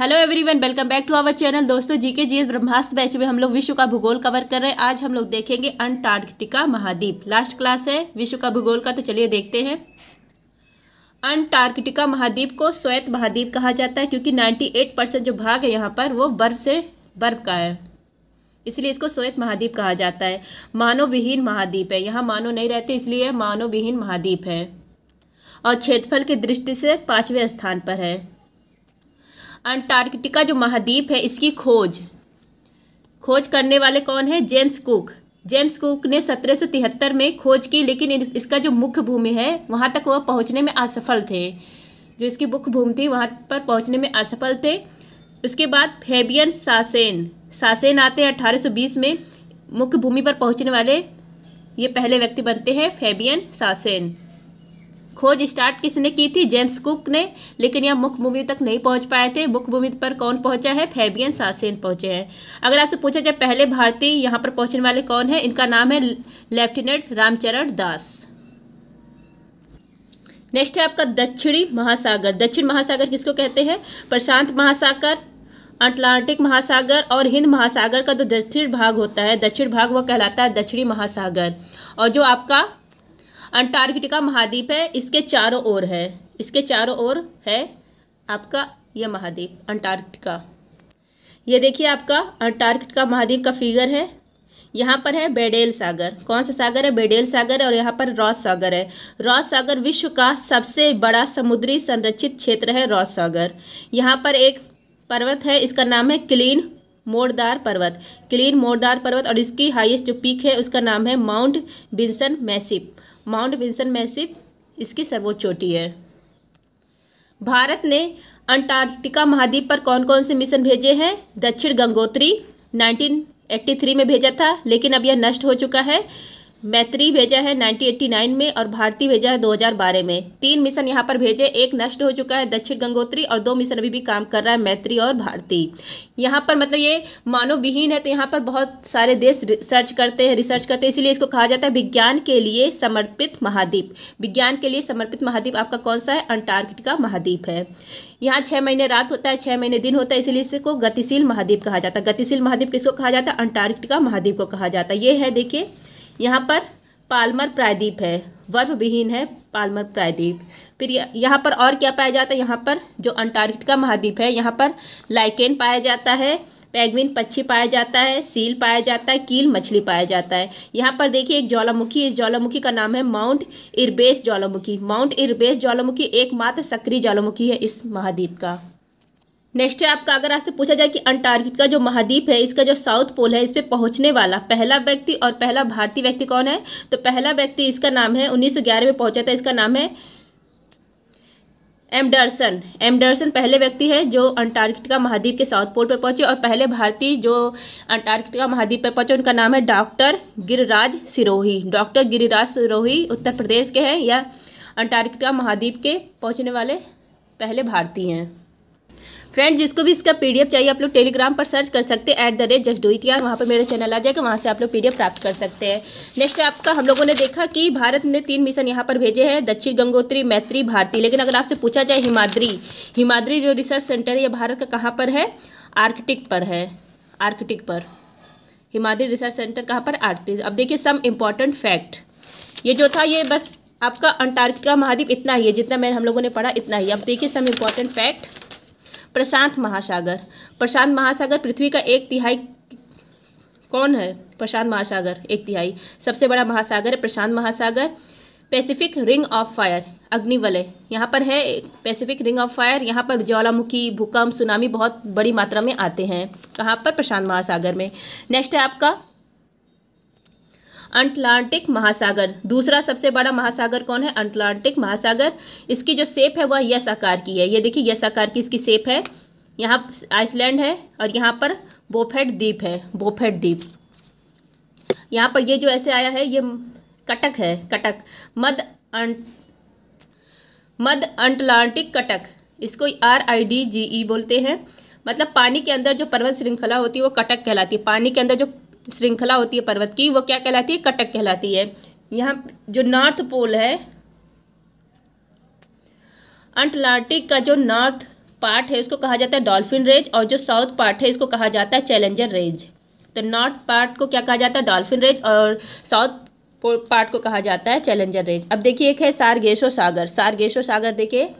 hello everyone welcome back to our channel दोस्तों GK GS Brahmastra batch में हम लोग विश्व का भूगोल कवर कर रहे हैं आज हम लोग देखेंगे अंटार्कटिका महाद्वीप लास्ट क्लास है विश्व का भूगोल का तो चलिए देखते हैं अंटार्कटिका महाद्वीप को श्वेत महाद्वीप कहा जाता है क्योंकि एट परसेंट जो भाग है यहाँ पर वो बर्फ से बर्फ का है इसलिए इसको श्वेत महाद्वीप कहा जाता है मानव विहीन महाद्वीप है यहाँ मानव नहीं रहते इसलिए मानव विहीन महाद्वीप है और क्षेत्रफल की दृष्टि से पाँचवें स्थान पर है अंटार्कटिका जो महाद्वीप है इसकी खोज खोज करने वाले कौन है जेम्स कुक जेम्स कुक ने 1773 में खोज की लेकिन इसका जो मुख्य भूमि है वहाँ तक वह पहुँचने में असफल थे जो इसकी मुख्य भूमि थी वहाँ पर पहुँचने में असफल थे उसके बाद फेबियन सासेन सासेन आते हैं 1820 में मुख्य भूमि पर पहुँचने वाले ये पहले व्यक्ति बनते हैं फेबियन सासेन खोज स्टार्ट किसने की थी जेम्स कुक ने लेकिन यह मुख्य भूमि तक नहीं पहुंच पाए थे मुख्य भूमि पर कौन पहुंचा है फेबियन सासेन पहुंचे हैं अगर आपसे पूछा जाए पहले भारतीय यहाँ पर पहुंचने वाले कौन है इनका नाम है लेफ्टिनेंट रामचरण दास नेक्स्ट है आपका दक्षिणी महासागर दक्षिण महासागर किसको कहते हैं प्रशांत महासागर अटलांटिक महासागर और हिंद महासागर का जो दक्षिण भाग होता है दक्षिण भाग वह कहलाता है दक्षिणी महासागर और जो आपका अंटार्कटिका महाद्वीप है इसके चारों ओर है इसके चारों ओर है आपका यह महाद्वीप अंटार्कटिका ये देखिए आपका अंटार्कटिका महाद्वीप का फिगर है यहाँ पर है बेडेल सागर कौन सा सागर है बेडेल सागर है और यहाँ पर रॉस सागर है रॉस सागर विश्व का सबसे बड़ा समुद्री संरक्षित क्षेत्र है रॉस सागर यहाँ पर एक पर्वत है इसका नाम है क्लीन मोड़दार पर्वत क्लीन मोड़दार पर्वत और इसकी हाईएस्ट जो पीक है उसका नाम है Mount Vinson Massif Mount Vinson Massif इसकी सर्वोच्च चोटी है भारत ने अंटार्कटिका महाद्वीप पर कौन कौन से मिशन भेजे हैं दक्षिण गंगोत्री 1983 में भेजा था लेकिन अब यह नष्ट हो चुका है मैत्री भेजा है 1989 में और भारती भेजा है 2012 में तीन मिशन यहाँ पर भेजे एक नष्ट हो चुका है दक्षिण गंगोत्री और दो मिशन अभी भी काम कर रहा है मैत्री और भारती यहाँ पर मतलब ये मानव विहीन है तो यहाँ पर बहुत सारे देश रिसर्च करते हैं रिसर्च करते हैं इसीलिए इसको कहा जाता है विज्ञान के लिए समर्पित महाद्वीप विज्ञान के लिए समर्पित महाद्वीप आपका कौन सा है अंटार्कटिका महाद्वीप है यहाँ छः महीने रात होता है छः महीने दिन होता है इसीलिए इसको गतिशील महाद्वीप कहा जाता है गतिशील महाद्वीप किसको कहा जाता है अंटार्कटिका महाद्वीप को कहा जाता है ये है देखिए यहाँ पर पालमर प्रायदीप है वर्फ विहीन है पालमर प्रायदीप फिर यहाँ पर और क्या पाया जाता है यहाँ पर जो अंटार्कटिका महाद्वीप है यहाँ पर लाइकेन पाया जाता है पैगविन पक्षी पाया जाता है सील पाया जाता है कील मछली पाया जाता है यहाँ पर देखिए एक ज्वालामुखी इस ज्वालामुखी का नाम है माउंट इरबेस ज्वालामुखी माउंट इरबेस ज्वालामुखी एकमात्र सक्रिय ज्वालामुखी है इस महाद्वीप का नेक्स्ट है आपका अगर आपसे पूछा जाए कि अंटार्कटिका जो महाद्वीप है इसका जो साउथ पोल है इस पर पहुंचने वाला पहला व्यक्ति और पहला भारतीय व्यक्ति कौन है तो पहला व्यक्ति इसका नाम है 1911 में पहुंचा था इसका नाम है एमडर्सन एमडर्सन पहले व्यक्ति है जो अंटार्कटिका महाद्वीप के साउथ पोल पर पहुंचे और पहले भारतीय जो अंटार्कटिका महाद्वीप पर पहुंचे उनका नाम है डॉक्टर गिरिराज सिरोही डॉक्टर गिरिराज सिरोही उत्तर प्रदेश के हैं या अंटार्कटिका महाद्वीप के पहुँचने वाले पहले भारतीय हैं फ्रेंड जिसको भी इसका पीडीएफ चाहिए आप लोग टेलीग्राम पर सर्च कर सकते हैं at the rate just do वहाँ पर मेरा चैनल आ जाएगा वहाँ से आप लोग पीडीएफ प्राप्त कर सकते हैं नेक्स्ट आपका हम लोगों ने देखा कि भारत ने तीन मिशन यहाँ पर भेजे हैं दक्षिण गंगोत्री मैत्री भारती लेकिन अगर आपसे पूछा जाए हिमाद्री हिमाद्री जो रिसर्च सेंटर है यह भारत का कहाँ पर है आर्कटिक पर है आर्कटिक पर हिमाद्री रिसर्च सेंटर कहाँ पर आर्कटिक अब देखिए सम इम्पॉर्टेंट फैक्ट ये जो था ये बस आपका अंटार्कटिका महाद्वीप इतना ही है जितना मैंने हम लोगों ने पढ़ा इतना ही अब देखिए सम इम्पॉर्टेंट फैक्ट प्रशांत महासागर प्रशांत महासागर पृथ्वी का एक तिहाई कौन है प्रशांत महासागर एक तिहाई सबसे बड़ा महासागर है प्रशांत महासागर पैसिफिक रिंग ऑफ फायर अग्निवलय यहाँ पर है पैसिफिक रिंग ऑफ फायर यहाँ पर ज्वालामुखी भूकंप सुनामी बहुत बड़ी मात्रा में आते हैं कहाँ पर प्रशांत महासागर में नेक्स्ट है आपका अंटलांटिक महासागर दूसरा सबसे बड़ा महासागर कौन है अटलांटिक महासागर इसकी जो सेप है वह यस आकार की है ये देखिए यस आकार की इसकी सेप है यहाँ आइसलैंड है और यहाँ पर बोफेट द्वीप है बोफेट द्वीप यहाँ पर ये जो ऐसे आया है ये कटक है कटक मध अं- मध अंटलांटिक कटक इसको आर आई डी जी ई बोलते हैं मतलब पानी के अंदर जो पर्वत श्रृंखला होती है वो कटक कहलाती है पानी के अंदर जो श्रृंखला होती है पर्वत की वो क्या कहलाती है कटक कहलाती है यहाँ जो नॉर्थ पोल है अंटलार्टिक का जो नॉर्थ पार्ट है उसको कहा जाता है डॉल्फिन रेंज और जो साउथ पार्ट है इसको कहा जाता है चैलेंजर रेंज तो नॉर्थ पार्ट को क्या कहा जाता है डॉल्फिन रेंज और साउथ पार्ट को कहा जाता है चैलेंजर रेंज अब देखिए एक है सारगेशो सागर सारगेशो सागर देखिए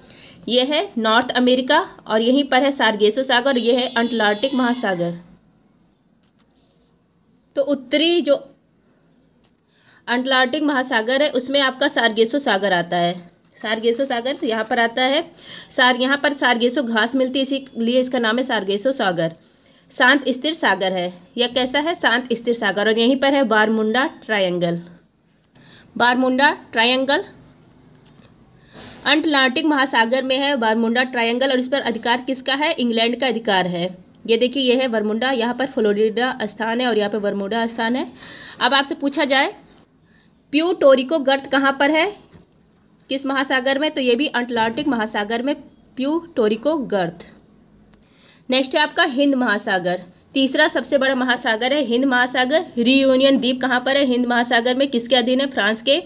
यह है नॉर्थ अमेरिका और यहीं पर है सारगेशो सागर यह है अंटलार्टिक महासागर तो उत्तरी जो अंटलांटिक महासागर है उसमें आपका सारगेसो सागर आता है सारगेसो सागर यहाँ पर आता है सार यहाँ पर सारगेसो घास मिलती है इसीलिए इसका नाम है सारगेसो सागर शांत स्थिर सागर है यह कैसा है शांत स्थिर सागर और यहीं पर है बारमुंडा ट्रायंगल बारमुंडा ट्रायंगल अंटलांटिक महासागर में है बारमुंडा ट्रायंगल और इस पर अधिकार किसका है इंग्लैंड का अधिकार है ये देखिए ये है वर्मुंडा यहाँ पर फ्लोरिडा स्थान है और यहाँ पर वर्मुंडा स्थान है अब आपसे पूछा जाए प्यू टोरिको गर्त कहाँ पर है किस महासागर में तो ये भी अंटलांटिक महासागर में प्यू टोरिको गर्त नेक्स्ट है आपका हिंद महासागर तीसरा सबसे बड़ा महासागर है हिंद महासागर रीयूनियन द्वीप कहाँ पर है हिंद महासागर में किसके अधीन है फ्रांस के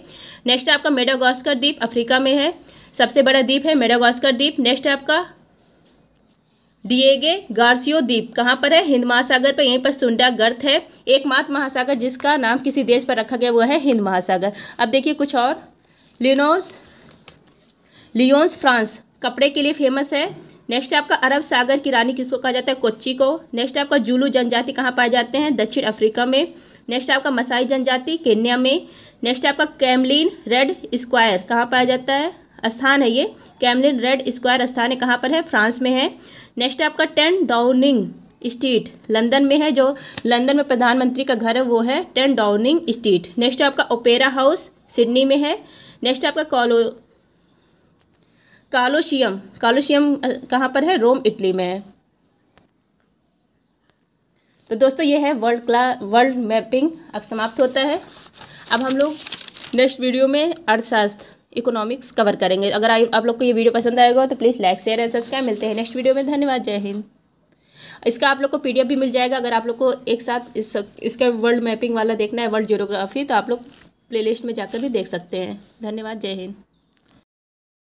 नेक्स्ट है आपका मेडागास्कर द्वीप अफ्रीका में है सबसे बड़ा द्वीप है मेडागास्कर द्वीप नेक्स्ट है आपका डिएगे गार्सियो द्वीप कहाँ पर है हिंद महासागर पर यहीं पर सुंडा गर्त है एकमात्र महासागर जिसका नाम किसी देश पर रखा गया वह है हिंद महासागर अब देखिए कुछ और लिनोस लियोन्स फ्रांस कपड़े के लिए फेमस है नेक्स्ट है आपका अरब सागर की रानी किसको कहा जाता है कोच्ची को नेक्स्ट आपका जुलू जनजाति कहाँ पाए जाते हैं दक्षिण अफ्रीका में नेक्स्ट आपका मसाई जनजाति केन्या में नेक्स्ट आपका कैमलिन रेड स्क्वायर कहाँ पाया जाता है स्थान है ये कैमलिन रेड स्क्वायर स्थान है कहाँ पर है फ्रांस में है नेक्स्ट है आपका टेन डाउनिंग स्ट्रीट लंदन में है जो लंदन में प्रधानमंत्री का घर है वो है टेन डाउनिंग स्ट्रीट नेक्स्ट है आपका ओपेरा हाउस सिडनी में है नेक्स्ट आपका कॉलो कालोशियम कालोशियम कहाँ पर है रोम इटली में है तो दोस्तों ये है वर्ल्ड क्ला वर्ल्ड मैपिंग अब समाप्त होता है अब हम लोग नेक्स्ट वीडियो में अर्थशास्त्र इकोनॉमिक्स कवर करेंगे अगर आ, आप लोग को ये वीडियो पसंद आएगा तो please like share and subscribe मिलते हैं नेक्स्ट वीडियो में धन्यवाद जय हिंद इसका आप लोग को पीडीएफ भी मिल जाएगा अगर आप लोग को एक साथ इस इसका वर्ल्ड मैपिंग वाला देखना है वर्ल्ड जियोग्राफी तो आप लोग प्लेलिस्ट में जाकर भी देख सकते हैं धन्यवाद जय हिंद